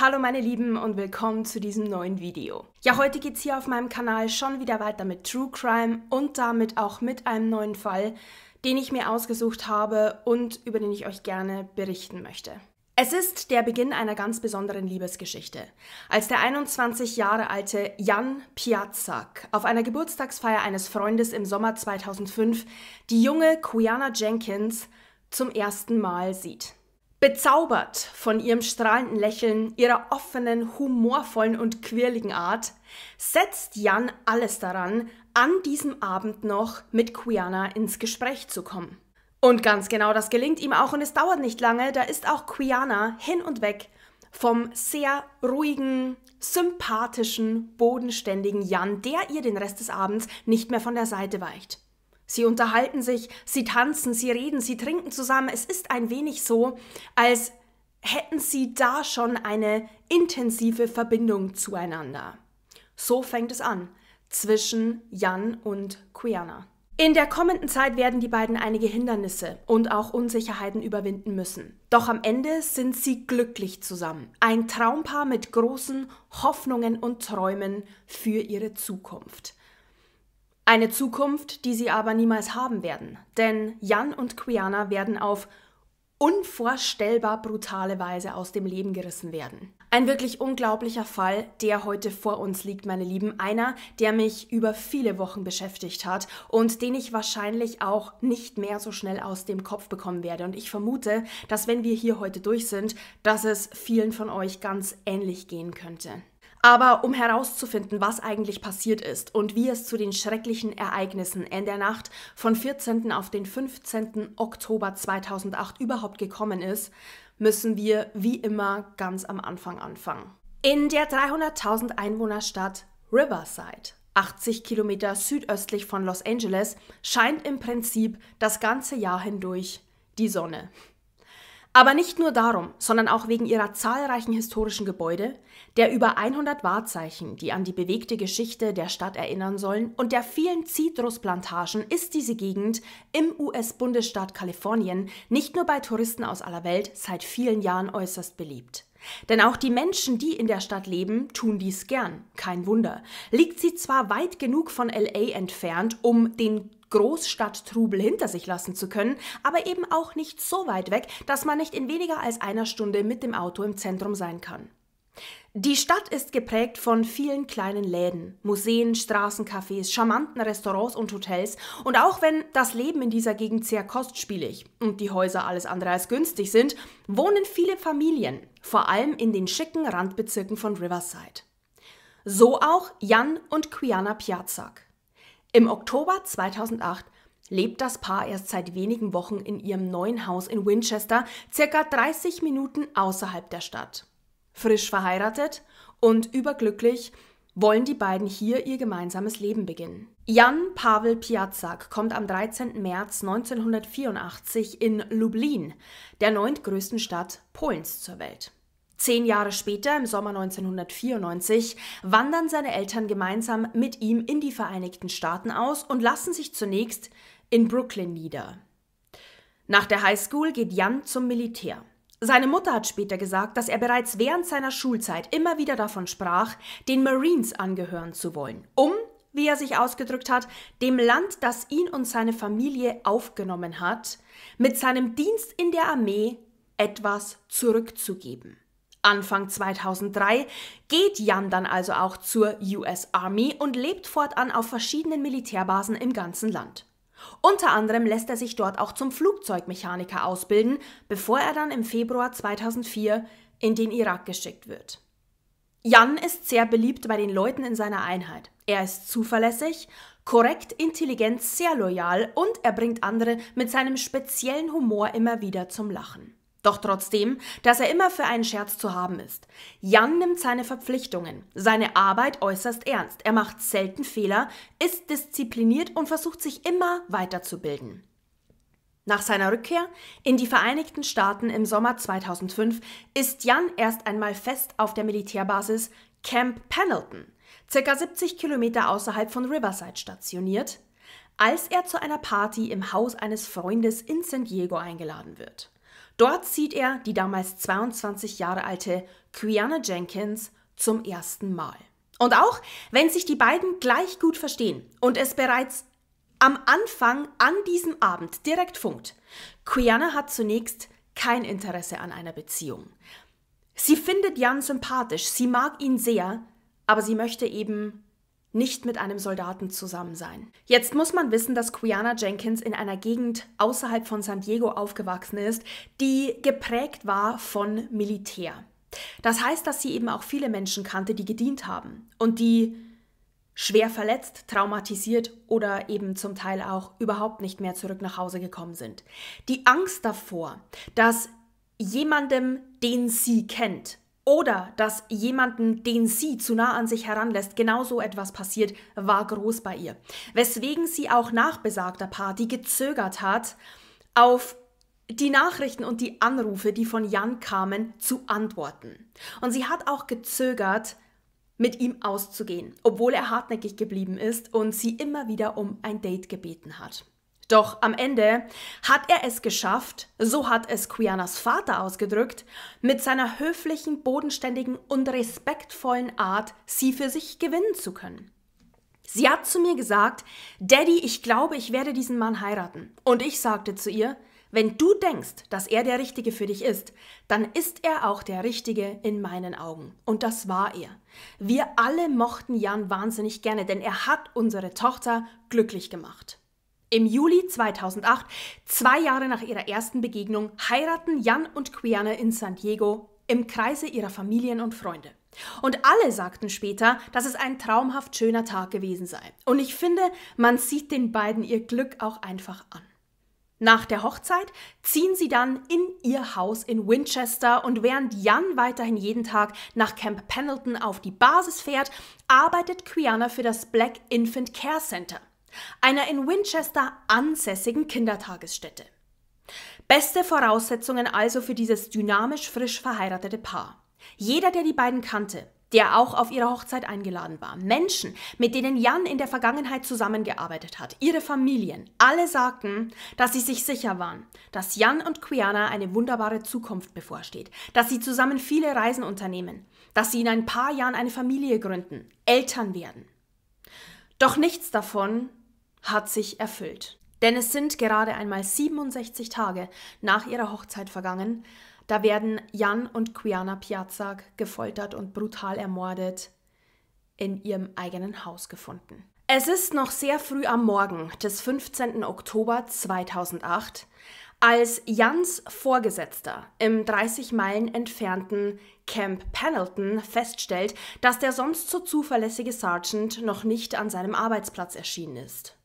Hallo meine Lieben und willkommen zu diesem neuen Video. Ja, heute geht es hier auf meinem Kanal schon wieder weiter mit True Crime und damit auch mit einem neuen Fall, den ich mir ausgesucht habe und über den ich euch gerne berichten möchte. Es ist der Beginn einer ganz besonderen Liebesgeschichte. Als der 21 Jahre alte Jan Piazak auf einer Geburtstagsfeier eines Freundes im Sommer 2005 die junge Kuyana Jenkins zum ersten Mal sieht. Bezaubert von ihrem strahlenden Lächeln, ihrer offenen, humorvollen und quirligen Art, setzt Jan alles daran, an diesem Abend noch mit Quiana ins Gespräch zu kommen. Und ganz genau das gelingt ihm auch und es dauert nicht lange, da ist auch Quiana hin und weg vom sehr ruhigen, sympathischen, bodenständigen Jan, der ihr den Rest des Abends nicht mehr von der Seite weicht. Sie unterhalten sich, sie tanzen, sie reden, sie trinken zusammen. Es ist ein wenig so, als hätten sie da schon eine intensive Verbindung zueinander. So fängt es an zwischen Jan und Quiana. In der kommenden Zeit werden die beiden einige Hindernisse und auch Unsicherheiten überwinden müssen. Doch am Ende sind sie glücklich zusammen. Ein Traumpaar mit großen Hoffnungen und Träumen für ihre Zukunft. Eine Zukunft, die sie aber niemals haben werden, denn Jan und Quiana werden auf unvorstellbar brutale Weise aus dem Leben gerissen werden. Ein wirklich unglaublicher Fall, der heute vor uns liegt, meine Lieben. Einer, der mich über viele Wochen beschäftigt hat und den ich wahrscheinlich auch nicht mehr so schnell aus dem Kopf bekommen werde. Und ich vermute, dass wenn wir hier heute durch sind, dass es vielen von euch ganz ähnlich gehen könnte aber um herauszufinden, was eigentlich passiert ist und wie es zu den schrecklichen Ereignissen in der Nacht von 14. auf den 15. Oktober 2008 überhaupt gekommen ist, müssen wir wie immer ganz am Anfang anfangen. In der 300.000 Einwohnerstadt Riverside 80 Kilometer südöstlich von Los Angeles, scheint im Prinzip das ganze Jahr hindurch die Sonne. Aber nicht nur darum, sondern auch wegen ihrer zahlreichen historischen Gebäude, der über 100 Wahrzeichen, die an die bewegte Geschichte der Stadt erinnern sollen, und der vielen Zitrusplantagen ist diese Gegend im US-Bundesstaat Kalifornien nicht nur bei Touristen aus aller Welt seit vielen Jahren äußerst beliebt. Denn auch die Menschen, die in der Stadt leben, tun dies gern. Kein Wunder. Liegt sie zwar weit genug von LA entfernt, um den Großstadttrubel hinter sich lassen zu können, aber eben auch nicht so weit weg, dass man nicht in weniger als einer Stunde mit dem Auto im Zentrum sein kann. Die Stadt ist geprägt von vielen kleinen Läden, Museen, Straßencafés, charmanten Restaurants und Hotels. Und auch wenn das Leben in dieser Gegend sehr kostspielig und die Häuser alles andere als günstig sind, wohnen viele Familien, vor allem in den schicken Randbezirken von Riverside. So auch Jan und Quiana Piazak. Im Oktober 2008 lebt das Paar erst seit wenigen Wochen in ihrem neuen Haus in Winchester, circa 30 Minuten außerhalb der Stadt. Frisch verheiratet und überglücklich wollen die beiden hier ihr gemeinsames Leben beginnen. Jan Pavel Piazak kommt am 13. März 1984 in Lublin, der neuntgrößten Stadt Polens, zur Welt. Zehn Jahre später, im Sommer 1994, wandern seine Eltern gemeinsam mit ihm in die Vereinigten Staaten aus und lassen sich zunächst in Brooklyn nieder. Nach der Highschool geht Jan zum Militär. Seine Mutter hat später gesagt, dass er bereits während seiner Schulzeit immer wieder davon sprach, den Marines angehören zu wollen, um, wie er sich ausgedrückt hat, dem Land, das ihn und seine Familie aufgenommen hat, mit seinem Dienst in der Armee etwas zurückzugeben. Anfang 2003 geht Jan dann also auch zur US Army und lebt fortan auf verschiedenen Militärbasen im ganzen Land. Unter anderem lässt er sich dort auch zum Flugzeugmechaniker ausbilden, bevor er dann im Februar 2004 in den Irak geschickt wird. Jan ist sehr beliebt bei den Leuten in seiner Einheit. Er ist zuverlässig, korrekt, intelligent, sehr loyal und er bringt andere mit seinem speziellen Humor immer wieder zum Lachen. Doch trotzdem, dass er immer für einen Scherz zu haben ist. Jan nimmt seine Verpflichtungen, seine Arbeit äußerst ernst. Er macht selten Fehler, ist diszipliniert und versucht sich immer weiterzubilden. Nach seiner Rückkehr in die Vereinigten Staaten im Sommer 2005 ist Jan erst einmal fest auf der Militärbasis Camp Pendleton, circa 70 Kilometer außerhalb von Riverside stationiert, als er zu einer Party im Haus eines Freundes in San Diego eingeladen wird. Dort sieht er die damals 22 Jahre alte Quiana Jenkins zum ersten Mal. Und auch wenn sich die beiden gleich gut verstehen und es bereits am Anfang an diesem Abend direkt funkt, Quiana hat zunächst kein Interesse an einer Beziehung. Sie findet Jan sympathisch, sie mag ihn sehr, aber sie möchte eben nicht mit einem Soldaten zusammen sein. Jetzt muss man wissen, dass Quiana Jenkins in einer Gegend außerhalb von San Diego aufgewachsen ist, die geprägt war von Militär. Das heißt, dass sie eben auch viele Menschen kannte, die gedient haben und die schwer verletzt, traumatisiert oder eben zum Teil auch überhaupt nicht mehr zurück nach Hause gekommen sind. Die Angst davor, dass jemandem, den sie kennt, oder dass jemanden, den sie zu nah an sich heranlässt, genau so etwas passiert, war groß bei ihr. Weswegen sie auch nach besagter Party gezögert hat, auf die Nachrichten und die Anrufe, die von Jan kamen, zu antworten. Und sie hat auch gezögert, mit ihm auszugehen, obwohl er hartnäckig geblieben ist und sie immer wieder um ein Date gebeten hat. Doch am Ende hat er es geschafft, so hat es Quianas Vater ausgedrückt, mit seiner höflichen, bodenständigen und respektvollen Art, sie für sich gewinnen zu können. Sie hat zu mir gesagt, Daddy, ich glaube, ich werde diesen Mann heiraten. Und ich sagte zu ihr, wenn du denkst, dass er der Richtige für dich ist, dann ist er auch der Richtige in meinen Augen. Und das war er. Wir alle mochten Jan wahnsinnig gerne, denn er hat unsere Tochter glücklich gemacht. Im Juli 2008, zwei Jahre nach ihrer ersten Begegnung, heiraten Jan und Quiana in San Diego im Kreise ihrer Familien und Freunde. Und alle sagten später, dass es ein traumhaft schöner Tag gewesen sei. Und ich finde, man sieht den beiden ihr Glück auch einfach an. Nach der Hochzeit ziehen sie dann in ihr Haus in Winchester und während Jan weiterhin jeden Tag nach Camp Pendleton auf die Basis fährt, arbeitet Quiana für das Black Infant Care Center einer in Winchester ansässigen Kindertagesstätte. Beste Voraussetzungen also für dieses dynamisch frisch verheiratete Paar. Jeder, der die beiden kannte, der auch auf ihre Hochzeit eingeladen war, Menschen, mit denen Jan in der Vergangenheit zusammengearbeitet hat, ihre Familien, alle sagten, dass sie sich sicher waren, dass Jan und Quiana eine wunderbare Zukunft bevorsteht, dass sie zusammen viele Reisen unternehmen, dass sie in ein paar Jahren eine Familie gründen, Eltern werden. Doch nichts davon hat sich erfüllt. Denn es sind gerade einmal 67 Tage nach ihrer Hochzeit vergangen, da werden Jan und Quiana Piazzak gefoltert und brutal ermordet in ihrem eigenen Haus gefunden. Es ist noch sehr früh am Morgen des 15. Oktober 2008, als Jans Vorgesetzter im 30 Meilen entfernten Camp Pendleton feststellt, dass der sonst so zuverlässige Sergeant noch nicht an seinem Arbeitsplatz erschienen ist.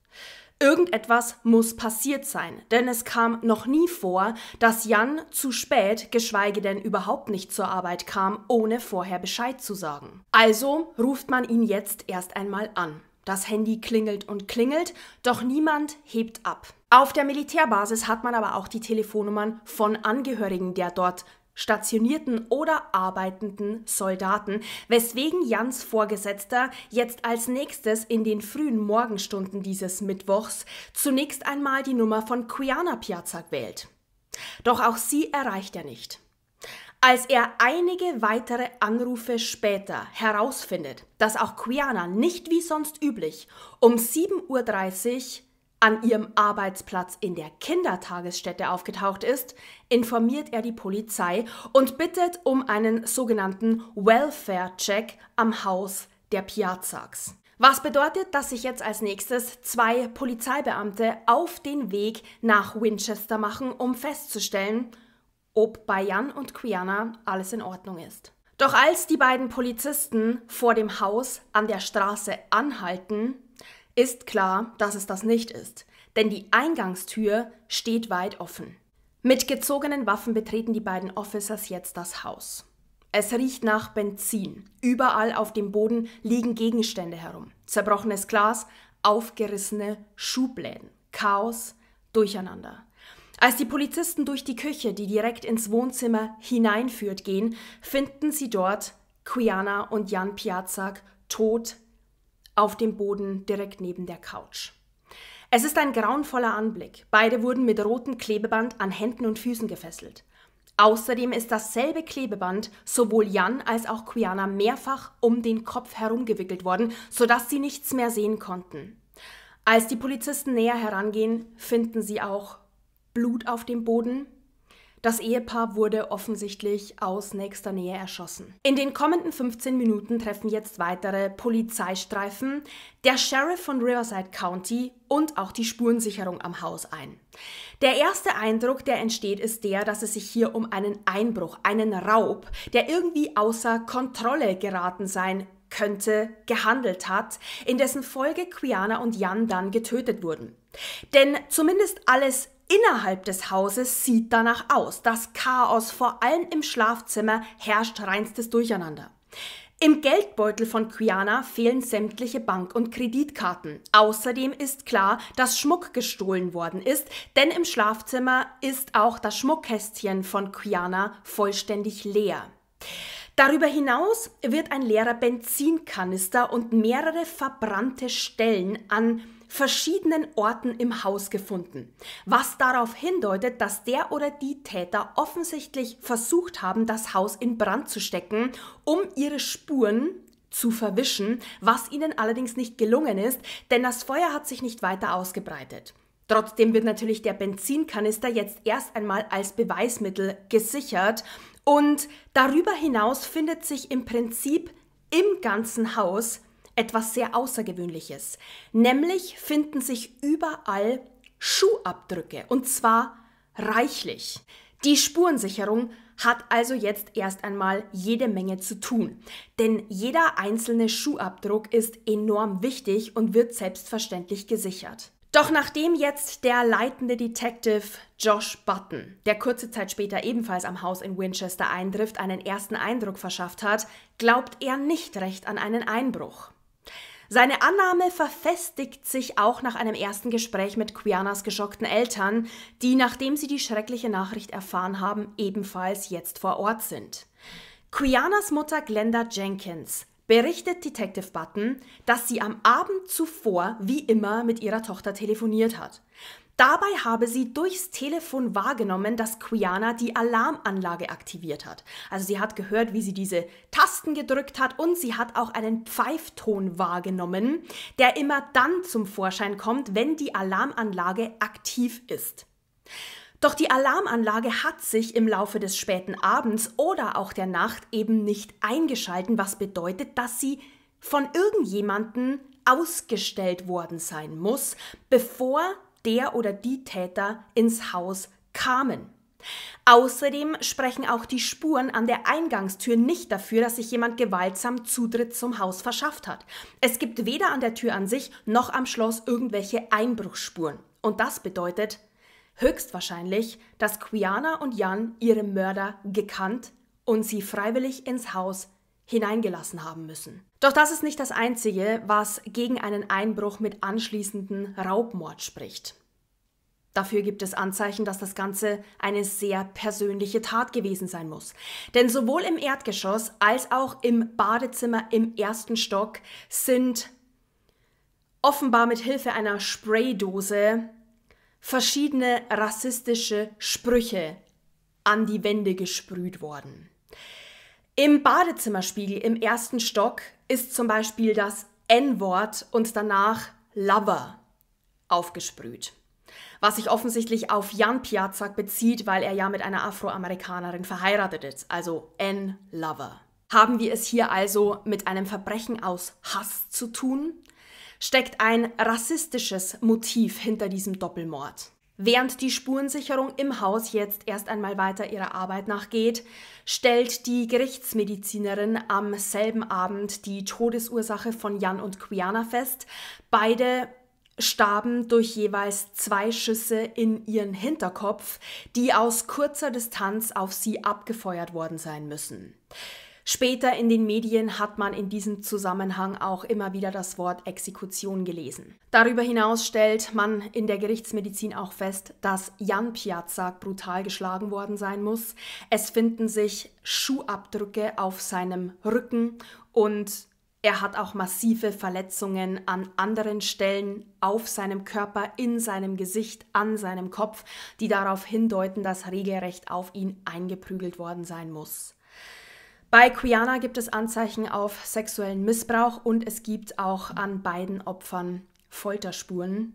Irgendetwas muss passiert sein, denn es kam noch nie vor, dass Jan zu spät, geschweige denn überhaupt nicht zur Arbeit kam, ohne vorher Bescheid zu sagen. Also ruft man ihn jetzt erst einmal an. Das Handy klingelt und klingelt, doch niemand hebt ab. Auf der Militärbasis hat man aber auch die Telefonnummern von Angehörigen der dort stationierten oder arbeitenden Soldaten, weswegen Jans Vorgesetzter jetzt als nächstes in den frühen Morgenstunden dieses Mittwochs zunächst einmal die Nummer von Quiana Piazza wählt. Doch auch sie erreicht er nicht. Als er einige weitere Anrufe später herausfindet, dass auch Quiana nicht wie sonst üblich um 7.30 Uhr an ihrem Arbeitsplatz in der Kindertagesstätte aufgetaucht ist, informiert er die Polizei und bittet um einen sogenannten Welfare-Check am Haus der Piazzaks. Was bedeutet, dass sich jetzt als nächstes zwei Polizeibeamte auf den Weg nach Winchester machen, um festzustellen, ob bei Jan und Quiana alles in Ordnung ist. Doch als die beiden Polizisten vor dem Haus an der Straße anhalten, ist klar, dass es das nicht ist, denn die Eingangstür steht weit offen. Mit gezogenen Waffen betreten die beiden Officers jetzt das Haus. Es riecht nach Benzin. Überall auf dem Boden liegen Gegenstände herum. Zerbrochenes Glas, aufgerissene Schubläden. Chaos, Durcheinander. Als die Polizisten durch die Küche, die direkt ins Wohnzimmer hineinführt, gehen, finden sie dort Quiana und Jan Piazak tot auf dem Boden direkt neben der Couch. Es ist ein grauenvoller Anblick. Beide wurden mit rotem Klebeband an Händen und Füßen gefesselt. Außerdem ist dasselbe Klebeband sowohl Jan als auch Quiana mehrfach um den Kopf herumgewickelt worden, sodass sie nichts mehr sehen konnten. Als die Polizisten näher herangehen, finden sie auch Blut auf dem Boden. Das Ehepaar wurde offensichtlich aus nächster Nähe erschossen. In den kommenden 15 Minuten treffen jetzt weitere Polizeistreifen, der Sheriff von Riverside County und auch die Spurensicherung am Haus ein. Der erste Eindruck, der entsteht, ist der, dass es sich hier um einen Einbruch, einen Raub, der irgendwie außer Kontrolle geraten sein könnte, gehandelt hat, in dessen Folge Quiana und Jan dann getötet wurden. Denn zumindest alles innerhalb des Hauses sieht danach aus. Das Chaos, vor allem im Schlafzimmer, herrscht reinstes Durcheinander. Im Geldbeutel von Quiana fehlen sämtliche Bank- und Kreditkarten. Außerdem ist klar, dass Schmuck gestohlen worden ist, denn im Schlafzimmer ist auch das Schmuckkästchen von Quiana vollständig leer. Darüber hinaus wird ein leerer Benzinkanister und mehrere verbrannte Stellen an verschiedenen Orten im Haus gefunden, was darauf hindeutet, dass der oder die Täter offensichtlich versucht haben, das Haus in Brand zu stecken, um ihre Spuren zu verwischen, was ihnen allerdings nicht gelungen ist, denn das Feuer hat sich nicht weiter ausgebreitet. Trotzdem wird natürlich der Benzinkanister jetzt erst einmal als Beweismittel gesichert und darüber hinaus findet sich im Prinzip im ganzen Haus etwas sehr Außergewöhnliches. Nämlich finden sich überall Schuhabdrücke und zwar reichlich. Die Spurensicherung hat also jetzt erst einmal jede Menge zu tun, denn jeder einzelne Schuhabdruck ist enorm wichtig und wird selbstverständlich gesichert. Doch nachdem jetzt der leitende Detective Josh Button, der kurze Zeit später ebenfalls am Haus in Winchester eintrifft, einen ersten Eindruck verschafft hat, glaubt er nicht recht an einen Einbruch. Seine Annahme verfestigt sich auch nach einem ersten Gespräch mit Quianas geschockten Eltern, die, nachdem sie die schreckliche Nachricht erfahren haben, ebenfalls jetzt vor Ort sind. Quianas Mutter Glenda Jenkins berichtet Detective Button, dass sie am Abend zuvor wie immer mit ihrer Tochter telefoniert hat. Dabei habe sie durchs Telefon wahrgenommen, dass Quiana die Alarmanlage aktiviert hat. Also sie hat gehört, wie sie diese Tasten gedrückt hat und sie hat auch einen Pfeifton wahrgenommen, der immer dann zum Vorschein kommt, wenn die Alarmanlage aktiv ist. Doch die Alarmanlage hat sich im Laufe des späten Abends oder auch der Nacht eben nicht eingeschalten, was bedeutet, dass sie von irgendjemanden ausgestellt worden sein muss, bevor der oder die Täter ins Haus kamen. Außerdem sprechen auch die Spuren an der Eingangstür nicht dafür, dass sich jemand gewaltsam Zutritt zum Haus verschafft hat. Es gibt weder an der Tür an sich noch am Schloss irgendwelche Einbruchsspuren. Und das bedeutet höchstwahrscheinlich, dass Quiana und Jan ihre Mörder gekannt und sie freiwillig ins Haus hineingelassen haben müssen. Doch das ist nicht das Einzige, was gegen einen Einbruch mit anschließenden Raubmord spricht. Dafür gibt es Anzeichen, dass das Ganze eine sehr persönliche Tat gewesen sein muss. Denn sowohl im Erdgeschoss als auch im Badezimmer im ersten Stock sind offenbar mit Hilfe einer Spraydose verschiedene rassistische Sprüche an die Wände gesprüht worden. Im Badezimmerspiegel im ersten Stock ist zum Beispiel das N-Wort und danach Lover aufgesprüht. Was sich offensichtlich auf Jan Piazak bezieht, weil er ja mit einer Afroamerikanerin verheiratet ist, also N-Lover. Haben wir es hier also mit einem Verbrechen aus Hass zu tun? Steckt ein rassistisches Motiv hinter diesem Doppelmord? Während die Spurensicherung im Haus jetzt erst einmal weiter ihrer Arbeit nachgeht, stellt die Gerichtsmedizinerin am selben Abend die Todesursache von Jan und Quiana fest. Beide starben durch jeweils zwei Schüsse in ihren Hinterkopf, die aus kurzer Distanz auf sie abgefeuert worden sein müssen. Später in den Medien hat man in diesem Zusammenhang auch immer wieder das Wort Exekution gelesen. Darüber hinaus stellt man in der Gerichtsmedizin auch fest, dass Jan Piazza brutal geschlagen worden sein muss. Es finden sich Schuhabdrücke auf seinem Rücken und er hat auch massive Verletzungen an anderen Stellen auf seinem Körper, in seinem Gesicht, an seinem Kopf, die darauf hindeuten, dass regelrecht auf ihn eingeprügelt worden sein muss. Bei Kuyana gibt es Anzeichen auf sexuellen Missbrauch und es gibt auch an beiden Opfern Folterspuren,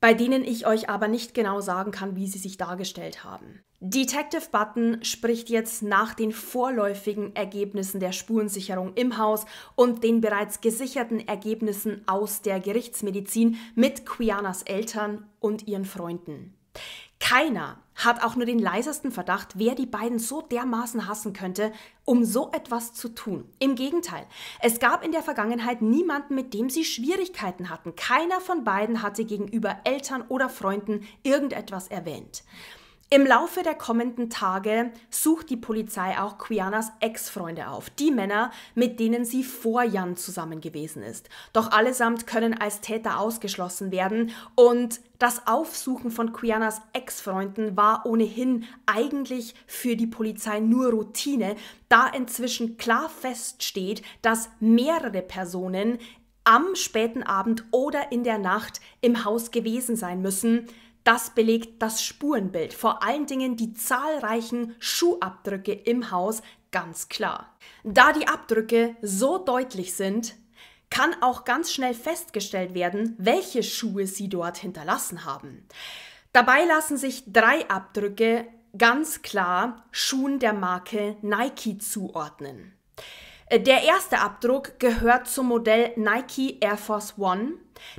bei denen ich euch aber nicht genau sagen kann, wie sie sich dargestellt haben. Detective Button spricht jetzt nach den vorläufigen Ergebnissen der Spurensicherung im Haus und den bereits gesicherten Ergebnissen aus der Gerichtsmedizin mit Kuyanas Eltern und ihren Freunden. Keiner hat auch nur den leisesten Verdacht, wer die beiden so dermaßen hassen könnte, um so etwas zu tun. Im Gegenteil, es gab in der Vergangenheit niemanden, mit dem sie Schwierigkeiten hatten. Keiner von beiden hatte gegenüber Eltern oder Freunden irgendetwas erwähnt. Im Laufe der kommenden Tage sucht die Polizei auch Quianas Ex-Freunde auf, die Männer, mit denen sie vor Jan zusammen gewesen ist. Doch allesamt können als Täter ausgeschlossen werden und das Aufsuchen von Quianas Ex-Freunden war ohnehin eigentlich für die Polizei nur Routine, da inzwischen klar feststeht, dass mehrere Personen am späten Abend oder in der Nacht im Haus gewesen sein müssen, das belegt das Spurenbild, vor allen Dingen die zahlreichen Schuhabdrücke im Haus, ganz klar. Da die Abdrücke so deutlich sind, kann auch ganz schnell festgestellt werden, welche Schuhe sie dort hinterlassen haben. Dabei lassen sich drei Abdrücke ganz klar Schuhen der Marke Nike zuordnen. Der erste Abdruck gehört zum Modell Nike Air Force One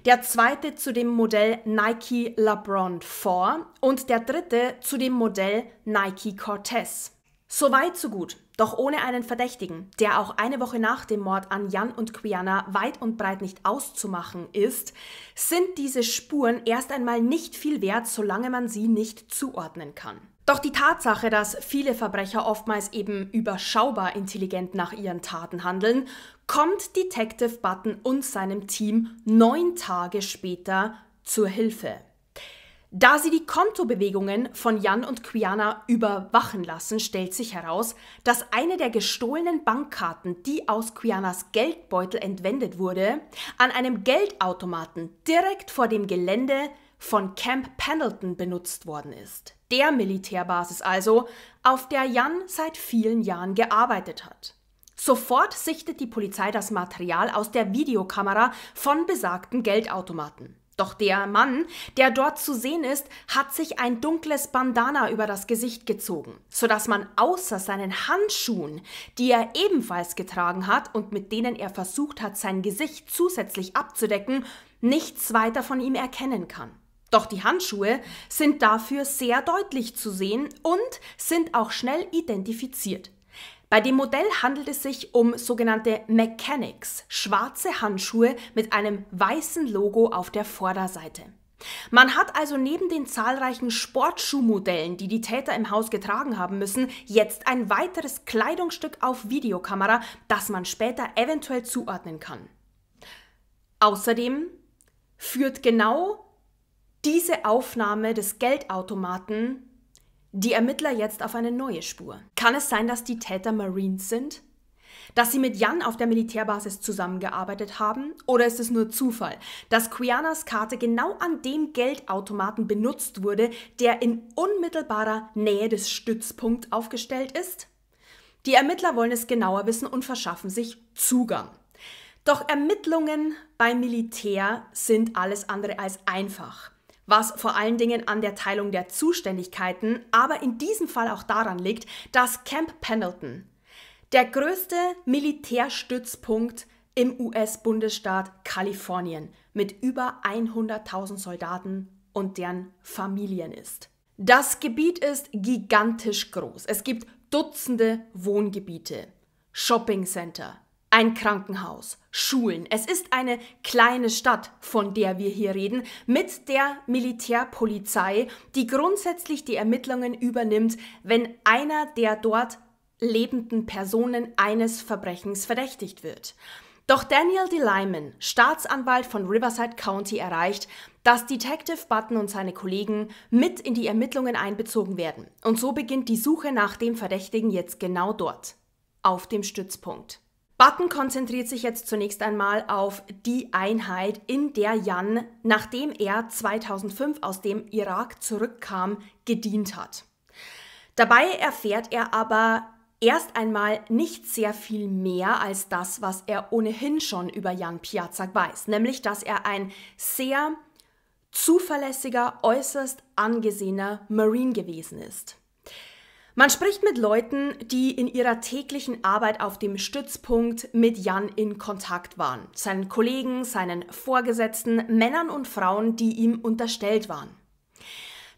der zweite zu dem Modell Nike LeBron 4 und der dritte zu dem Modell Nike Cortez. So weit, so gut. Doch ohne einen Verdächtigen, der auch eine Woche nach dem Mord an Jan und Quiana weit und breit nicht auszumachen ist, sind diese Spuren erst einmal nicht viel wert, solange man sie nicht zuordnen kann. Doch die Tatsache, dass viele Verbrecher oftmals eben überschaubar intelligent nach ihren Taten handeln, kommt Detective Button und seinem Team neun Tage später zur Hilfe. Da sie die Kontobewegungen von Jan und Quiana überwachen lassen, stellt sich heraus, dass eine der gestohlenen Bankkarten, die aus Quianas Geldbeutel entwendet wurde, an einem Geldautomaten direkt vor dem Gelände von Camp Pendleton benutzt worden ist. Der Militärbasis also, auf der Jan seit vielen Jahren gearbeitet hat. Sofort sichtet die Polizei das Material aus der Videokamera von besagten Geldautomaten. Doch der Mann, der dort zu sehen ist, hat sich ein dunkles Bandana über das Gesicht gezogen, sodass man außer seinen Handschuhen, die er ebenfalls getragen hat und mit denen er versucht hat, sein Gesicht zusätzlich abzudecken, nichts weiter von ihm erkennen kann. Doch die Handschuhe sind dafür sehr deutlich zu sehen und sind auch schnell identifiziert. Bei dem Modell handelt es sich um sogenannte Mechanics, schwarze Handschuhe mit einem weißen Logo auf der Vorderseite. Man hat also neben den zahlreichen Sportschuhmodellen, die die Täter im Haus getragen haben müssen, jetzt ein weiteres Kleidungsstück auf Videokamera, das man später eventuell zuordnen kann. Außerdem führt genau diese Aufnahme des Geldautomaten die Ermittler jetzt auf eine neue Spur. Kann es sein, dass die Täter Marines sind? Dass sie mit Jan auf der Militärbasis zusammengearbeitet haben? Oder ist es nur Zufall, dass Quianas Karte genau an dem Geldautomaten benutzt wurde, der in unmittelbarer Nähe des Stützpunkts aufgestellt ist? Die Ermittler wollen es genauer wissen und verschaffen sich Zugang. Doch Ermittlungen beim Militär sind alles andere als einfach was vor allen Dingen an der Teilung der Zuständigkeiten, aber in diesem Fall auch daran liegt, dass Camp Pendleton der größte Militärstützpunkt im US-Bundesstaat Kalifornien mit über 100.000 Soldaten und deren Familien ist. Das Gebiet ist gigantisch groß. Es gibt Dutzende Wohngebiete, Shoppingcenter, ein Krankenhaus, Schulen. Es ist eine kleine Stadt, von der wir hier reden, mit der Militärpolizei, die grundsätzlich die Ermittlungen übernimmt, wenn einer der dort lebenden Personen eines Verbrechens verdächtigt wird. Doch Daniel DeLyman, Staatsanwalt von Riverside County, erreicht, dass Detective Button und seine Kollegen mit in die Ermittlungen einbezogen werden. Und so beginnt die Suche nach dem Verdächtigen jetzt genau dort, auf dem Stützpunkt. Button konzentriert sich jetzt zunächst einmal auf die Einheit, in der Jan, nachdem er 2005 aus dem Irak zurückkam, gedient hat. Dabei erfährt er aber erst einmal nicht sehr viel mehr als das, was er ohnehin schon über Jan Piazak weiß, nämlich dass er ein sehr zuverlässiger, äußerst angesehener Marine gewesen ist. Man spricht mit Leuten, die in ihrer täglichen Arbeit auf dem Stützpunkt mit Jan in Kontakt waren, seinen Kollegen, seinen Vorgesetzten, Männern und Frauen, die ihm unterstellt waren.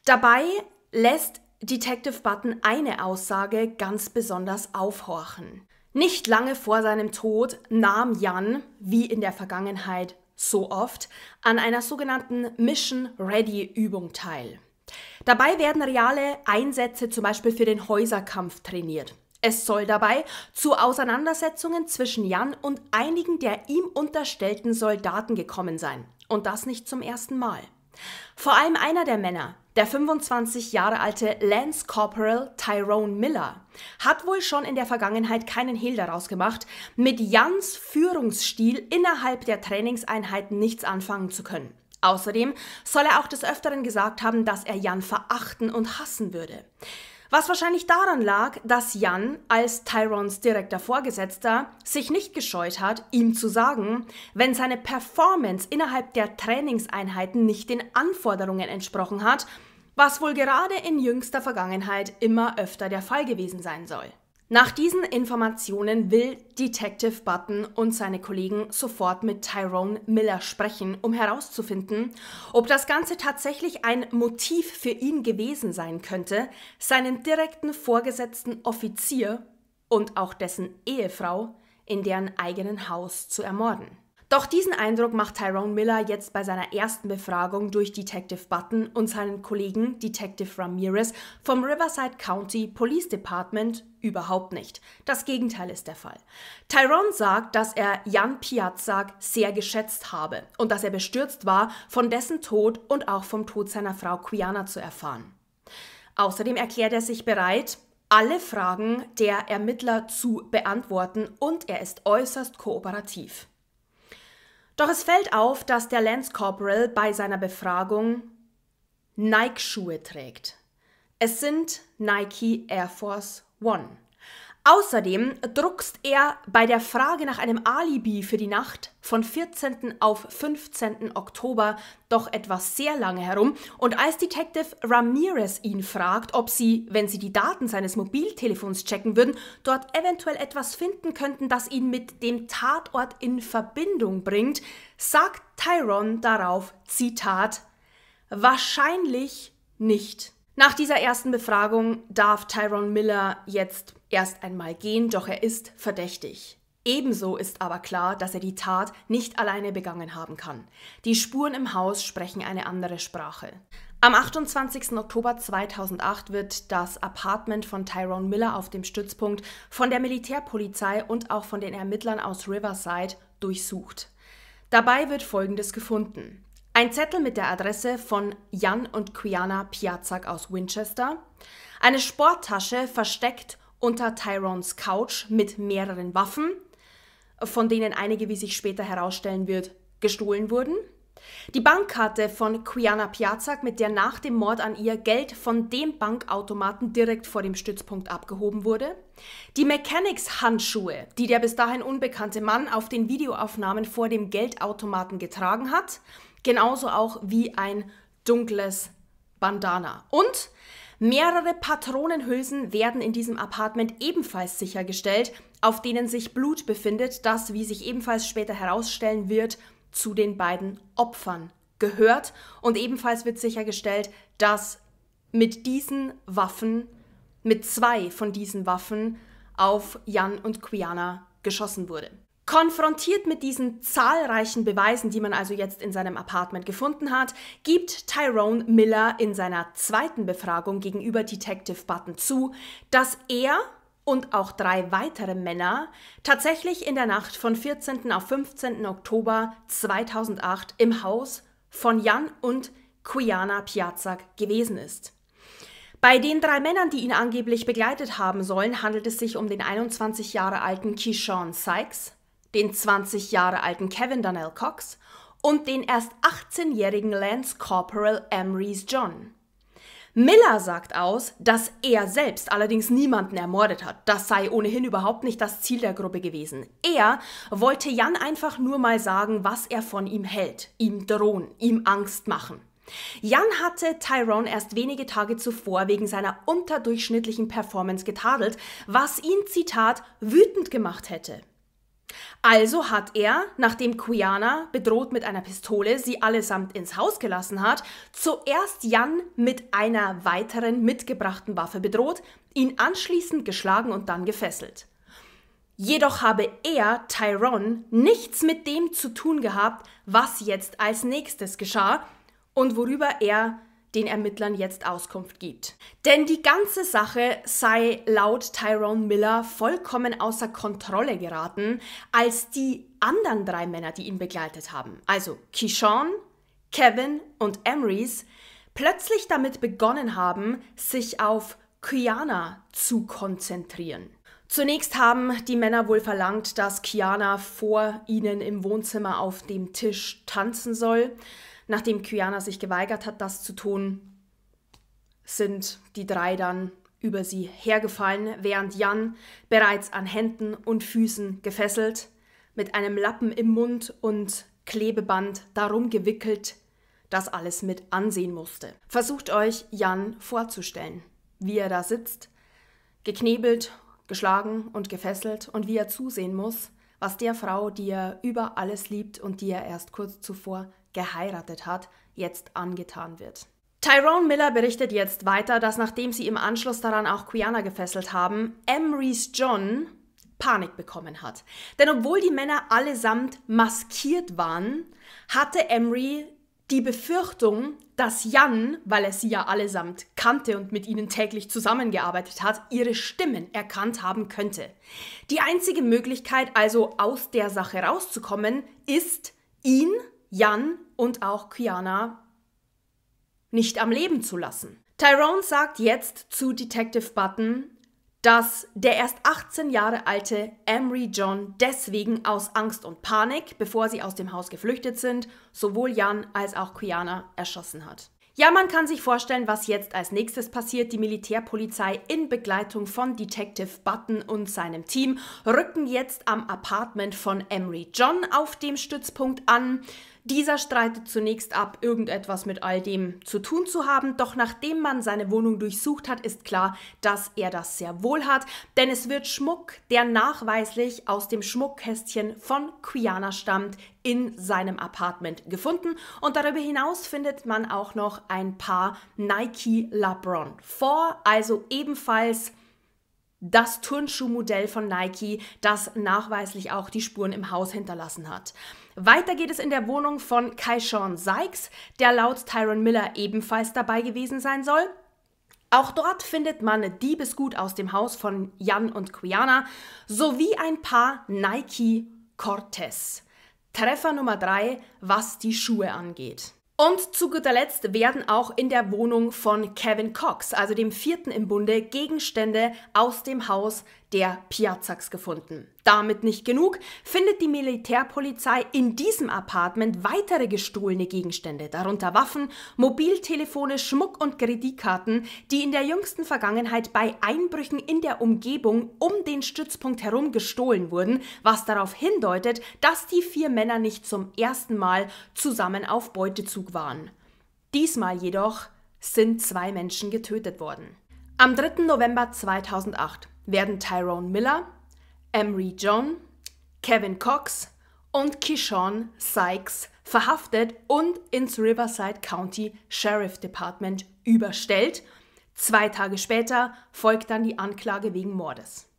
Dabei lässt Detective Button eine Aussage ganz besonders aufhorchen. Nicht lange vor seinem Tod nahm Jan, wie in der Vergangenheit so oft, an einer sogenannten Mission Ready Übung teil. Dabei werden reale Einsätze zum Beispiel für den Häuserkampf trainiert. Es soll dabei zu Auseinandersetzungen zwischen Jan und einigen der ihm unterstellten Soldaten gekommen sein. Und das nicht zum ersten Mal. Vor allem einer der Männer, der 25 Jahre alte Lance Corporal Tyrone Miller, hat wohl schon in der Vergangenheit keinen Hehl daraus gemacht, mit Jans Führungsstil innerhalb der Trainingseinheiten nichts anfangen zu können. Außerdem soll er auch des Öfteren gesagt haben, dass er Jan verachten und hassen würde. Was wahrscheinlich daran lag, dass Jan als Tyrons direkter Vorgesetzter sich nicht gescheut hat, ihm zu sagen, wenn seine Performance innerhalb der Trainingseinheiten nicht den Anforderungen entsprochen hat, was wohl gerade in jüngster Vergangenheit immer öfter der Fall gewesen sein soll. Nach diesen Informationen will Detective Button und seine Kollegen sofort mit Tyrone Miller sprechen, um herauszufinden, ob das Ganze tatsächlich ein Motiv für ihn gewesen sein könnte, seinen direkten Vorgesetzten Offizier und auch dessen Ehefrau in deren eigenen Haus zu ermorden. Doch diesen Eindruck macht Tyrone Miller jetzt bei seiner ersten Befragung durch Detective Button und seinen Kollegen Detective Ramirez vom Riverside County Police Department überhaupt nicht. Das Gegenteil ist der Fall. Tyrone sagt, dass er Jan Piazzak sehr geschätzt habe und dass er bestürzt war, von dessen Tod und auch vom Tod seiner Frau Quiana zu erfahren. Außerdem erklärt er sich bereit, alle Fragen der Ermittler zu beantworten und er ist äußerst kooperativ. Doch es fällt auf, dass der Lance Corporal bei seiner Befragung Nike-Schuhe trägt. Es sind Nike Air Force One. Außerdem druckst er bei der Frage nach einem Alibi für die Nacht von 14. auf 15. Oktober doch etwas sehr lange herum und als Detective Ramirez ihn fragt, ob sie, wenn sie die Daten seines Mobiltelefons checken würden, dort eventuell etwas finden könnten, das ihn mit dem Tatort in Verbindung bringt, sagt Tyrone darauf, Zitat, wahrscheinlich nicht. Nach dieser ersten Befragung darf Tyrone Miller jetzt erst einmal gehen, doch er ist verdächtig. Ebenso ist aber klar, dass er die Tat nicht alleine begangen haben kann. Die Spuren im Haus sprechen eine andere Sprache. Am 28. Oktober 2008 wird das Apartment von Tyrone Miller auf dem Stützpunkt von der Militärpolizei und auch von den Ermittlern aus Riverside durchsucht. Dabei wird Folgendes gefunden. Ein Zettel mit der Adresse von Jan und Quiana Piazak aus Winchester. Eine Sporttasche versteckt unter Tyrons Couch mit mehreren Waffen, von denen einige, wie sich später herausstellen wird, gestohlen wurden. Die Bankkarte von Quiana Piazak, mit der nach dem Mord an ihr Geld von dem Bankautomaten direkt vor dem Stützpunkt abgehoben wurde. Die Mechanics-Handschuhe, die der bis dahin unbekannte Mann auf den Videoaufnahmen vor dem Geldautomaten getragen hat. Genauso auch wie ein dunkles Bandana. Und mehrere Patronenhülsen werden in diesem Apartment ebenfalls sichergestellt, auf denen sich Blut befindet, das, wie sich ebenfalls später herausstellen wird, zu den beiden Opfern gehört. Und ebenfalls wird sichergestellt, dass mit diesen Waffen, mit zwei von diesen Waffen auf Jan und Quiana geschossen wurde. Konfrontiert mit diesen zahlreichen Beweisen, die man also jetzt in seinem Apartment gefunden hat, gibt Tyrone Miller in seiner zweiten Befragung gegenüber Detective Button zu, dass er und auch drei weitere Männer tatsächlich in der Nacht von 14. auf 15. Oktober 2008 im Haus von Jan und Quiana Piazzak gewesen ist. Bei den drei Männern, die ihn angeblich begleitet haben sollen, handelt es sich um den 21 Jahre alten Keyshawn Sykes, den 20 Jahre alten Kevin Donnell Cox und den erst 18-jährigen Lance Corporal Emery's John. Miller sagt aus, dass er selbst allerdings niemanden ermordet hat. Das sei ohnehin überhaupt nicht das Ziel der Gruppe gewesen. Er wollte Jan einfach nur mal sagen, was er von ihm hält, ihm drohen, ihm Angst machen. Jan hatte Tyrone erst wenige Tage zuvor wegen seiner unterdurchschnittlichen Performance getadelt, was ihn, Zitat, wütend gemacht hätte. Also hat er, nachdem Kuyana, bedroht mit einer Pistole, sie allesamt ins Haus gelassen hat, zuerst Jan mit einer weiteren mitgebrachten Waffe bedroht, ihn anschließend geschlagen und dann gefesselt. Jedoch habe er, Tyrone, nichts mit dem zu tun gehabt, was jetzt als nächstes geschah und worüber er den Ermittlern jetzt Auskunft gibt. Denn die ganze Sache sei laut Tyrone Miller vollkommen außer Kontrolle geraten, als die anderen drei Männer, die ihn begleitet haben, also Kishon, Kevin und Emrys, plötzlich damit begonnen haben, sich auf Kiana zu konzentrieren. Zunächst haben die Männer wohl verlangt, dass Kiana vor ihnen im Wohnzimmer auf dem Tisch tanzen soll. Nachdem Kyana sich geweigert hat, das zu tun, sind die drei dann über sie hergefallen, während Jan bereits an Händen und Füßen gefesselt, mit einem Lappen im Mund und Klebeband darum gewickelt, das alles mit ansehen musste. Versucht euch Jan vorzustellen, wie er da sitzt, geknebelt, geschlagen und gefesselt und wie er zusehen muss, was der Frau, die er über alles liebt und die er erst kurz zuvor geheiratet hat, jetzt angetan wird. Tyrone Miller berichtet jetzt weiter, dass nachdem sie im Anschluss daran auch Quiana gefesselt haben, Emrys John Panik bekommen hat. Denn obwohl die Männer allesamt maskiert waren, hatte Emery die Befürchtung, dass Jan, weil er sie ja allesamt kannte und mit ihnen täglich zusammengearbeitet hat, ihre Stimmen erkannt haben könnte. Die einzige Möglichkeit also aus der Sache rauszukommen, ist, ihn Jan und auch Kiana nicht am Leben zu lassen. Tyrone sagt jetzt zu Detective Button, dass der erst 18 Jahre alte Emery John deswegen aus Angst und Panik, bevor sie aus dem Haus geflüchtet sind, sowohl Jan als auch Kiana erschossen hat. Ja, man kann sich vorstellen, was jetzt als nächstes passiert. Die Militärpolizei in Begleitung von Detective Button und seinem Team rücken jetzt am Apartment von Emery John auf dem Stützpunkt an. Dieser streitet zunächst ab, irgendetwas mit all dem zu tun zu haben, doch nachdem man seine Wohnung durchsucht hat, ist klar, dass er das sehr wohl hat, denn es wird Schmuck, der nachweislich aus dem Schmuckkästchen von Quiana stammt, in seinem Apartment gefunden und darüber hinaus findet man auch noch ein paar Nike LeBron vor, also ebenfalls das Turnschuhmodell von Nike, das nachweislich auch die Spuren im Haus hinterlassen hat. Weiter geht es in der Wohnung von Kaishawn Sykes, der laut Tyron Miller ebenfalls dabei gewesen sein soll. Auch dort findet man Diebesgut aus dem Haus von Jan und Quiana sowie ein paar Nike Cortez. Treffer Nummer 3, was die Schuhe angeht. Und zu guter Letzt werden auch in der Wohnung von Kevin Cox, also dem vierten im Bunde, Gegenstände aus dem Haus der Piazzax gefunden. Damit nicht genug, findet die Militärpolizei in diesem Apartment weitere gestohlene Gegenstände, darunter Waffen, Mobiltelefone, Schmuck und Kreditkarten, die in der jüngsten Vergangenheit bei Einbrüchen in der Umgebung um den Stützpunkt herum gestohlen wurden, was darauf hindeutet, dass die vier Männer nicht zum ersten Mal zusammen auf Beutezug waren. Diesmal jedoch sind zwei Menschen getötet worden. Am 3. November 2008 werden Tyrone Miller, Emery John, Kevin Cox und Kishon Sykes verhaftet und ins Riverside County Sheriff Department überstellt. Zwei Tage später folgt dann die Anklage wegen Mordes.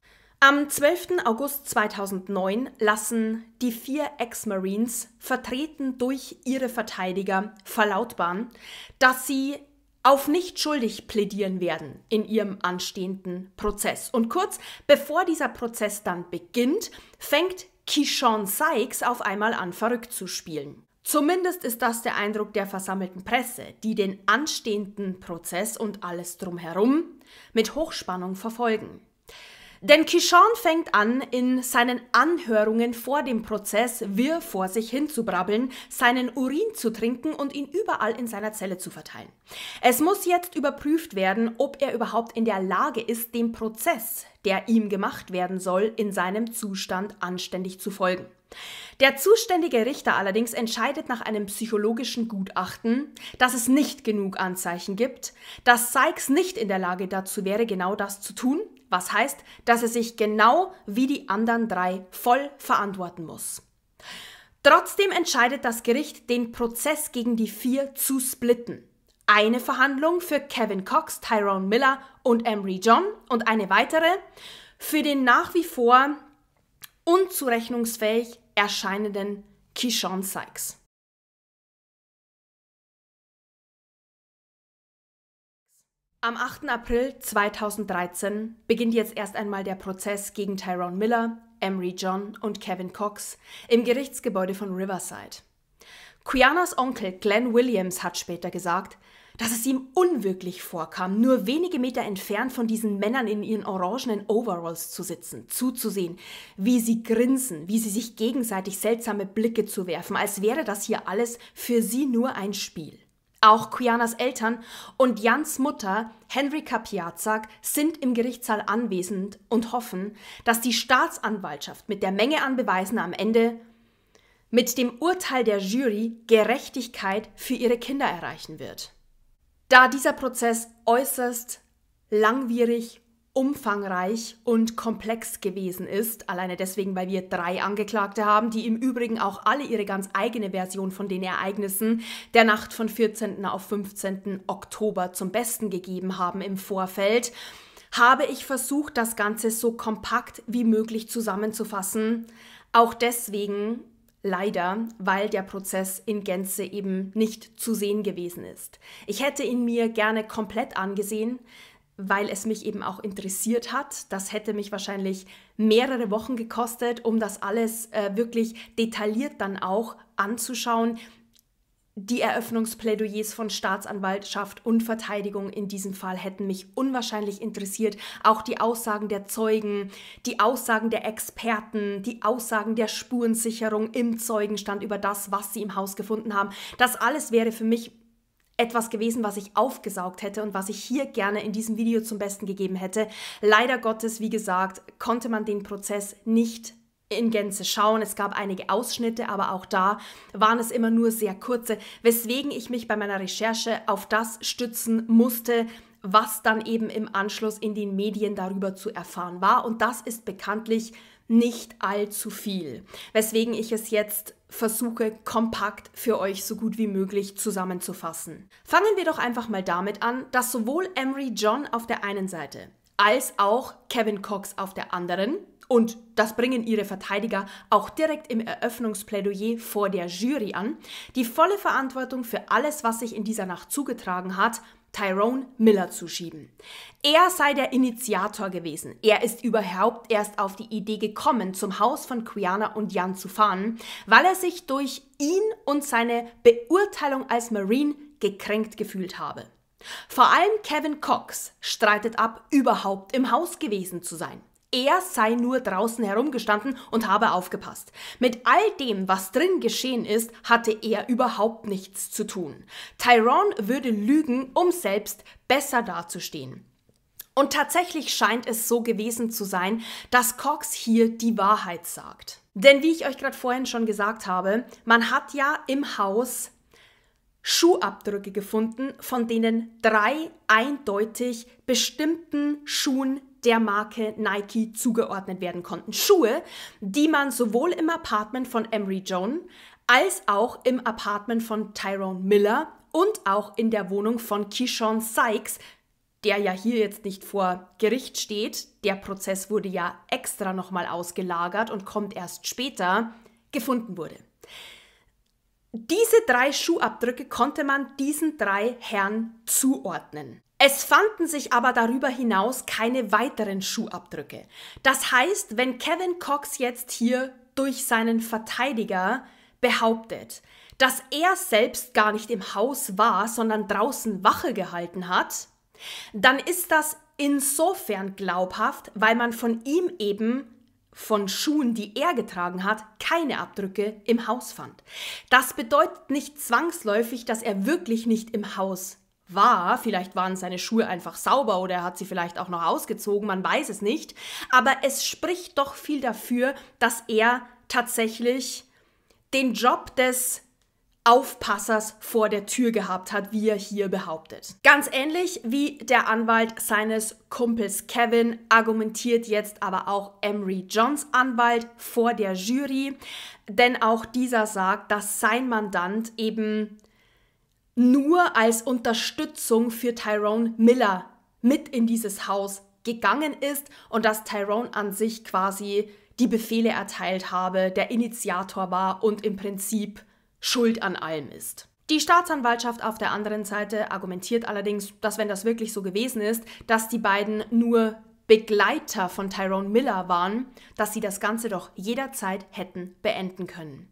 Am 12. August 2009 lassen die vier Ex-Marines, vertreten durch ihre Verteidiger, verlautbaren, dass sie auf nicht schuldig plädieren werden in ihrem anstehenden Prozess. Und kurz bevor dieser Prozess dann beginnt, fängt Kishon Sykes auf einmal an, verrückt zu spielen. Zumindest ist das der Eindruck der versammelten Presse, die den anstehenden Prozess und alles drumherum mit Hochspannung verfolgen. Denn Kishon fängt an, in seinen Anhörungen vor dem Prozess wirr vor sich hin zu brabbeln, seinen Urin zu trinken und ihn überall in seiner Zelle zu verteilen. Es muss jetzt überprüft werden, ob er überhaupt in der Lage ist, dem Prozess, der ihm gemacht werden soll, in seinem Zustand anständig zu folgen. Der zuständige Richter allerdings entscheidet nach einem psychologischen Gutachten, dass es nicht genug Anzeichen gibt, dass Sykes nicht in der Lage dazu wäre, genau das zu tun, was heißt, dass er sich genau wie die anderen drei voll verantworten muss. Trotzdem entscheidet das Gericht, den Prozess gegen die vier zu splitten. Eine Verhandlung für Kevin Cox, Tyrone Miller und Emery John und eine weitere für den nach wie vor unzurechnungsfähig erscheinenden Kishon Sykes. Am 8. April 2013 beginnt jetzt erst einmal der Prozess gegen Tyrone Miller, Emery John und Kevin Cox im Gerichtsgebäude von Riverside. Quianas Onkel Glenn Williams hat später gesagt, dass es ihm unwirklich vorkam, nur wenige Meter entfernt von diesen Männern in ihren orangenen Overalls zu sitzen, zuzusehen, wie sie grinsen, wie sie sich gegenseitig seltsame Blicke zu werfen, als wäre das hier alles für sie nur ein Spiel. Auch Kianas Eltern und Jans Mutter, Henrika Piazak, sind im Gerichtssaal anwesend und hoffen, dass die Staatsanwaltschaft mit der Menge an Beweisen am Ende mit dem Urteil der Jury Gerechtigkeit für ihre Kinder erreichen wird da dieser Prozess äußerst langwierig, umfangreich und komplex gewesen ist, alleine deswegen, weil wir drei Angeklagte haben, die im Übrigen auch alle ihre ganz eigene Version von den Ereignissen der Nacht von 14. auf 15. Oktober zum Besten gegeben haben im Vorfeld, habe ich versucht, das Ganze so kompakt wie möglich zusammenzufassen. Auch deswegen, Leider, weil der Prozess in Gänze eben nicht zu sehen gewesen ist. Ich hätte ihn mir gerne komplett angesehen, weil es mich eben auch interessiert hat. Das hätte mich wahrscheinlich mehrere Wochen gekostet, um das alles äh, wirklich detailliert dann auch anzuschauen, die Eröffnungsplädoyers von Staatsanwaltschaft und Verteidigung in diesem Fall hätten mich unwahrscheinlich interessiert. Auch die Aussagen der Zeugen, die Aussagen der Experten, die Aussagen der Spurensicherung im Zeugenstand über das, was sie im Haus gefunden haben. Das alles wäre für mich etwas gewesen, was ich aufgesaugt hätte und was ich hier gerne in diesem Video zum Besten gegeben hätte. Leider Gottes, wie gesagt, konnte man den Prozess nicht in Gänze schauen. Es gab einige Ausschnitte, aber auch da waren es immer nur sehr kurze, weswegen ich mich bei meiner Recherche auf das stützen musste, was dann eben im Anschluss in den Medien darüber zu erfahren war. Und das ist bekanntlich nicht allzu viel, weswegen ich es jetzt versuche, kompakt für euch so gut wie möglich zusammenzufassen. Fangen wir doch einfach mal damit an, dass sowohl Emery John auf der einen Seite als auch Kevin Cox auf der anderen und das bringen ihre Verteidiger auch direkt im Eröffnungsplädoyer vor der Jury an, die volle Verantwortung für alles, was sich in dieser Nacht zugetragen hat, Tyrone Miller zu schieben. Er sei der Initiator gewesen. Er ist überhaupt erst auf die Idee gekommen, zum Haus von Quiana und Jan zu fahren, weil er sich durch ihn und seine Beurteilung als Marine gekränkt gefühlt habe. Vor allem Kevin Cox streitet ab, überhaupt im Haus gewesen zu sein. Er sei nur draußen herumgestanden und habe aufgepasst. Mit all dem, was drin geschehen ist, hatte er überhaupt nichts zu tun. Tyrone würde lügen, um selbst besser dazustehen. Und tatsächlich scheint es so gewesen zu sein, dass Cox hier die Wahrheit sagt. Denn wie ich euch gerade vorhin schon gesagt habe, man hat ja im Haus Schuhabdrücke gefunden, von denen drei eindeutig bestimmten Schuhen der Marke Nike zugeordnet werden konnten. Schuhe, die man sowohl im Apartment von Emery Jones als auch im Apartment von Tyrone Miller und auch in der Wohnung von Keyshawn Sykes, der ja hier jetzt nicht vor Gericht steht, der Prozess wurde ja extra nochmal ausgelagert und kommt erst später, gefunden wurde. Diese drei Schuhabdrücke konnte man diesen drei Herren zuordnen. Es fanden sich aber darüber hinaus keine weiteren Schuhabdrücke. Das heißt, wenn Kevin Cox jetzt hier durch seinen Verteidiger behauptet, dass er selbst gar nicht im Haus war, sondern draußen Wache gehalten hat, dann ist das insofern glaubhaft, weil man von ihm eben von Schuhen, die er getragen hat, keine Abdrücke im Haus fand. Das bedeutet nicht zwangsläufig, dass er wirklich nicht im Haus war. Vielleicht waren seine Schuhe einfach sauber oder er hat sie vielleicht auch noch ausgezogen, man weiß es nicht. Aber es spricht doch viel dafür, dass er tatsächlich den Job des Aufpassers vor der Tür gehabt hat, wie er hier behauptet. Ganz ähnlich wie der Anwalt seines Kumpels Kevin argumentiert jetzt aber auch Emery Johns Anwalt vor der Jury, denn auch dieser sagt, dass sein Mandant eben nur als Unterstützung für Tyrone Miller mit in dieses Haus gegangen ist und dass Tyrone an sich quasi die Befehle erteilt habe, der Initiator war und im Prinzip schuld an allem ist. Die Staatsanwaltschaft auf der anderen Seite argumentiert allerdings, dass wenn das wirklich so gewesen ist, dass die beiden nur Begleiter von Tyrone Miller waren, dass sie das Ganze doch jederzeit hätten beenden können.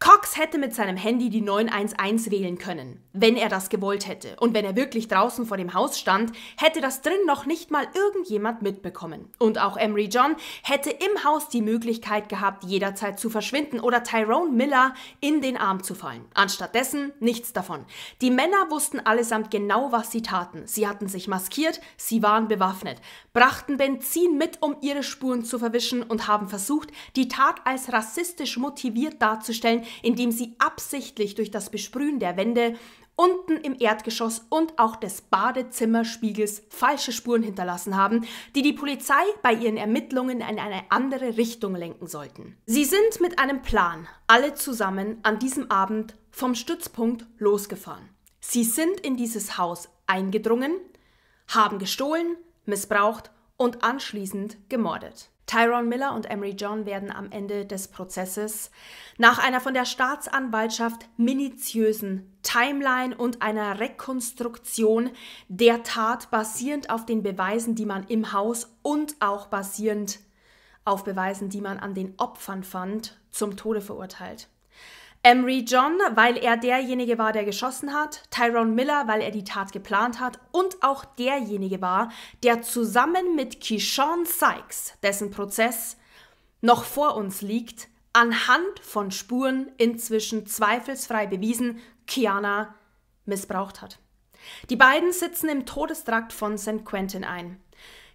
Cox hätte mit seinem Handy die 911 wählen können, wenn er das gewollt hätte. Und wenn er wirklich draußen vor dem Haus stand, hätte das drin noch nicht mal irgendjemand mitbekommen. Und auch Emery John hätte im Haus die Möglichkeit gehabt, jederzeit zu verschwinden oder Tyrone Miller in den Arm zu fallen. Anstattdessen nichts davon. Die Männer wussten allesamt genau, was sie taten. Sie hatten sich maskiert, sie waren bewaffnet, brachten Benzin mit, um ihre Spuren zu verwischen und haben versucht, die Tat als rassistisch motiviert darzustellen, indem sie absichtlich durch das Besprühen der Wände unten im Erdgeschoss und auch des Badezimmerspiegels falsche Spuren hinterlassen haben, die die Polizei bei ihren Ermittlungen in eine andere Richtung lenken sollten. Sie sind mit einem Plan, alle zusammen, an diesem Abend vom Stützpunkt losgefahren. Sie sind in dieses Haus eingedrungen, haben gestohlen, missbraucht und anschließend gemordet. Tyrone Miller und Emery John werden am Ende des Prozesses nach einer von der Staatsanwaltschaft minutiösen Timeline und einer Rekonstruktion der Tat basierend auf den Beweisen, die man im Haus und auch basierend auf Beweisen, die man an den Opfern fand, zum Tode verurteilt. Emery John, weil er derjenige war, der geschossen hat, Tyrone Miller, weil er die Tat geplant hat und auch derjenige war, der zusammen mit Kishon Sykes, dessen Prozess noch vor uns liegt, anhand von Spuren inzwischen zweifelsfrei bewiesen, Kiana missbraucht hat. Die beiden sitzen im Todestrakt von St. Quentin ein.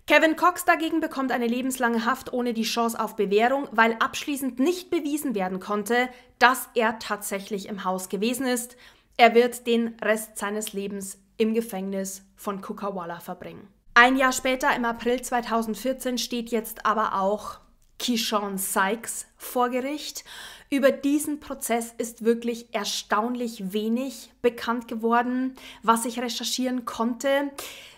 Kevin Cox dagegen bekommt eine lebenslange Haft ohne die Chance auf Bewährung, weil abschließend nicht bewiesen werden konnte, dass er tatsächlich im Haus gewesen ist. Er wird den Rest seines Lebens im Gefängnis von Kukawala verbringen. Ein Jahr später, im April 2014, steht jetzt aber auch Kishon Sykes vor Gericht. Über diesen Prozess ist wirklich erstaunlich wenig bekannt geworden, was ich recherchieren konnte.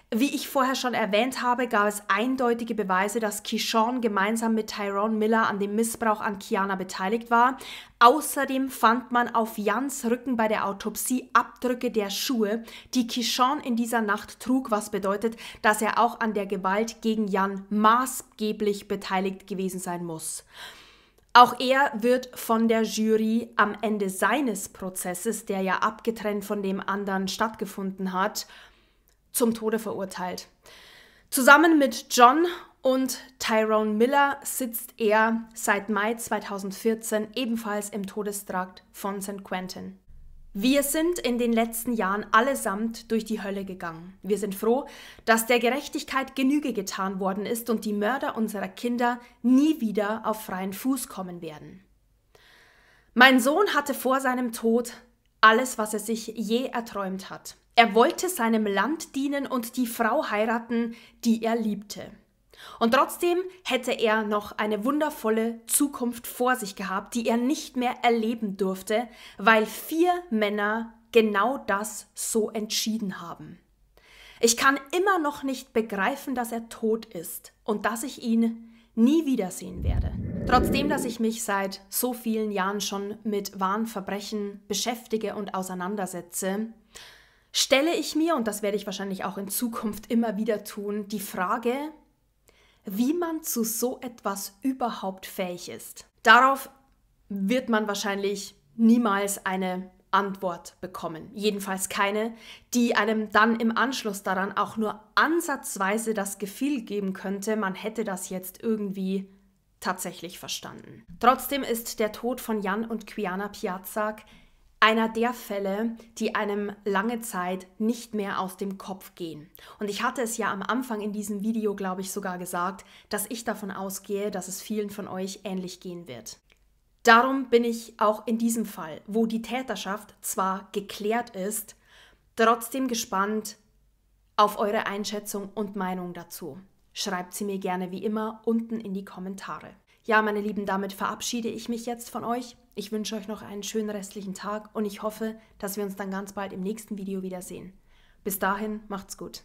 Wie ich vorher schon erwähnt habe, gab es eindeutige Beweise, dass Kishon gemeinsam mit Tyrone Miller an dem Missbrauch an Kiana beteiligt war. Außerdem fand man auf Jans Rücken bei der Autopsie Abdrücke der Schuhe, die Kishon in dieser Nacht trug, was bedeutet, dass er auch an der Gewalt gegen Jan maßgeblich beteiligt gewesen sein muss. Auch er wird von der Jury am Ende seines Prozesses, der ja abgetrennt von dem anderen stattgefunden hat, zum Tode verurteilt. Zusammen mit John und Tyrone Miller sitzt er seit Mai 2014 ebenfalls im Todestrakt von St. Quentin. Wir sind in den letzten Jahren allesamt durch die Hölle gegangen. Wir sind froh, dass der Gerechtigkeit Genüge getan worden ist und die Mörder unserer Kinder nie wieder auf freien Fuß kommen werden. Mein Sohn hatte vor seinem Tod alles, was er sich je erträumt hat. Er wollte seinem Land dienen und die Frau heiraten, die er liebte. Und trotzdem hätte er noch eine wundervolle Zukunft vor sich gehabt, die er nicht mehr erleben durfte, weil vier Männer genau das so entschieden haben. Ich kann immer noch nicht begreifen, dass er tot ist und dass ich ihn nie wiedersehen werde. Trotzdem, dass ich mich seit so vielen Jahren schon mit wahren Verbrechen beschäftige und auseinandersetze, stelle ich mir, und das werde ich wahrscheinlich auch in Zukunft immer wieder tun, die Frage, wie man zu so etwas überhaupt fähig ist. Darauf wird man wahrscheinlich niemals eine Antwort bekommen. Jedenfalls keine, die einem dann im Anschluss daran auch nur ansatzweise das Gefühl geben könnte, man hätte das jetzt irgendwie tatsächlich verstanden. Trotzdem ist der Tod von Jan und Quiana Piazak einer der Fälle, die einem lange Zeit nicht mehr aus dem Kopf gehen. Und ich hatte es ja am Anfang in diesem Video, glaube ich, sogar gesagt, dass ich davon ausgehe, dass es vielen von euch ähnlich gehen wird. Darum bin ich auch in diesem Fall, wo die Täterschaft zwar geklärt ist, trotzdem gespannt auf eure Einschätzung und Meinung dazu. Schreibt sie mir gerne wie immer unten in die Kommentare. Ja, meine Lieben, damit verabschiede ich mich jetzt von euch. Ich wünsche euch noch einen schönen restlichen Tag und ich hoffe, dass wir uns dann ganz bald im nächsten Video wiedersehen. Bis dahin, macht's gut.